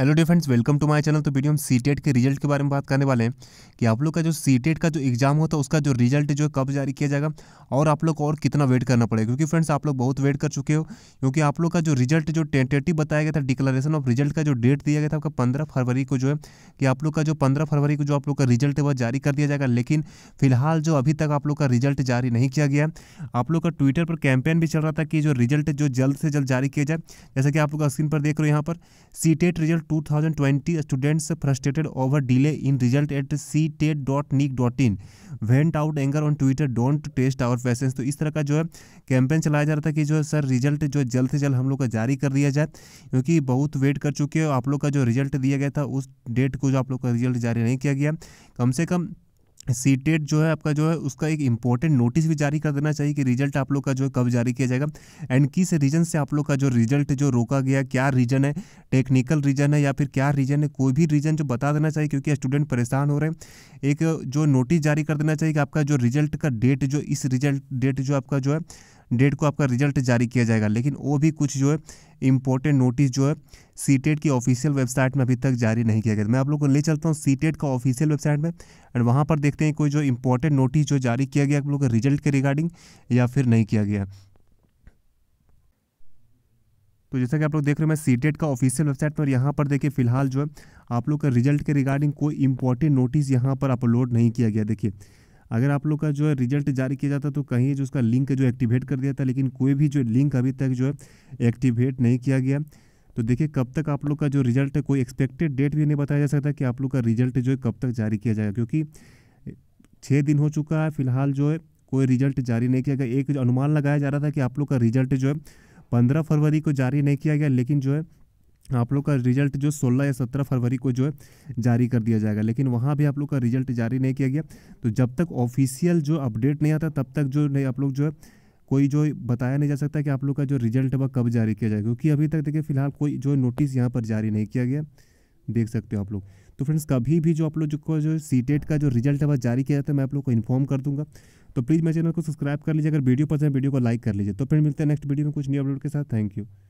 hello dear friends welcome to my channel तो video हम C e के result के बारे में बात करने वाले हैं कि आप लोग का जो सी e का जो एग्ज़ाम होता है उसका जो रिजल्ट जो कब जारी किया जाएगा और आप लोग को और कितना वेट करना पड़ेगा क्योंकि फ्रेंड्स आप लोग बहुत वेट कर चुके हो क्योंकि आप लोग का जो रिजल्ट जो टेंटेटिव बताया गया था डिक्लेरेशन ऑफ रिजल्ट का जो डेट दिया गया था आपका पंद्रह फरवरी को जो है कि आप लोग का जो पंद्रह फरवरी को जो आप लोग का रिजल्ट है वह जारी कर दिया जाएगा लेकिन फिलहाल जो अभी तक आप लोग का रिजल्ट जारी नहीं किया गया आप लोग का ट्विटर पर कैंपेन भी चल रहा था कि जो रिजल्ट जो जल्द से जल्द जारी किया जाए जैसे कि आप लोग स्क्रीन पर देख रहे हो यहाँ पर C TET result two thousand twenty students frustrated over delay in result at C TET dot nic dot in went out anger on Twitter don't test our of patience तो इस तरह का जो है कैंपेन चलाया जा रहा था कि जो है सर रिजल्ट जो जल्द से जल्द हम लोग का जारी कर दिया जाए क्योंकि बहुत वेट कर चुके हो आप लोग का जो रिजल्ट दिया गया था उस डेट को जो आप लोग का रिजल्ट जारी नहीं किया गया कम से कम सीटेट जो है आपका जो है उसका एक इम्पोर्टेंट नोटिस भी जारी कर देना चाहिए कि रिजल्ट आप लोग का जो है कब जारी किया जाएगा एंड किस रीजन से आप लोग का जो रिजल्ट जो रोका गया क्या रीजन है टेक्निकल रीजन है या फिर क्या रीजन है कोई भी रीजन जो बता देना चाहिए क्योंकि स्टूडेंट परेशान हो रहे हैं एक जो नोटिस जारी कर देना चाहिए कि आपका जो रिजल्ट का डेट जो इस रिजल्ट डेट जो आपका जो है डेट को आपका रिजल्ट जारी किया जाएगा लेकिन वो भी कुछ जो है इंपॉर्टेंट नोटिस जो है सी की ऑफिशियल वेबसाइट में अभी तक जारी नहीं किया गया मैं आप लोग को ले चलता हूँ सी का ऑफिशियल वेबसाइट में एंड वहाँ पर देखते हैं कोई जो इंपॉर्टेंट नोटिस जो जारी किया गया आप लोग के रिजल्ट के रिगार्डिंग या फिर नहीं किया गया तो जैसा कि आप लोग देख रहे हैं मैं सीटेट का ऑफिशियल वेबसाइट पर यहाँ पर देखिए फिलहाल जो है आप लोग का रिजल्ट के रिगार्डिंग कोई इंपॉर्टेंट नोटिस यहाँ पर अपलोड नहीं किया गया देखिए अगर आप लोग का जो है रिजल्ट जारी किया जाता तो कहीं जो उसका लिंक जो एक्टिवेट कर दिया था लेकिन कोई भी जो लिंक अभी तक जो है एक्टिवेट नहीं किया गया तो देखिए कब तक आप लोग का जो रिजल्ट है कोई एक्सपेक्टेड डेट भी नहीं बताया जा सकता कि आप लोग का रिजल्ट जो है कब तक जारी किया जाएगा क्योंकि छः दिन हो चुका है फिलहाल जो है कोई रिजल्ट जारी नहीं किया गया एक अनुमान लगाया जा रहा था कि आप लोग का रिजल्ट जो है पंद्रह फरवरी को जारी नहीं किया गया लेकिन जो है आप लोग का रिजल्ट जो 16 या 17 फरवरी को जो है जारी कर दिया जाएगा लेकिन वहाँ भी आप लोग का रिजल्ट जारी नहीं किया गया तो जब तक ऑफिशियल जो अपडेट नहीं आता तब तक जो नहीं आप लोग जो है कोई जो बताया नहीं जा सकता कि आप लोग का जो रिजल्ट है वह कब जारी किया जाएगा क्योंकि अभी तक देखिए फिलहाल कोई जो नोटिस यहाँ पर जारी नहीं किया गया देख सकते हो आप लोग तो फ्रेंड्स कभी भी जो आप लोग को जो सी का जो रिजल्ट है वह जारी किया जाता है मैं आप लोग को इन्फॉर्म कर दूंगा तो प्लीज़ मेरे चैनल को सब्सक्राइब कर लीजिए अगर वीडियो पसंद है वीडियो को लाइक कर लीजिए तो फिर मिलते हैं नेक्स्ट वीडियो में कुछ न्यू अपडेट के साथ थैंक यू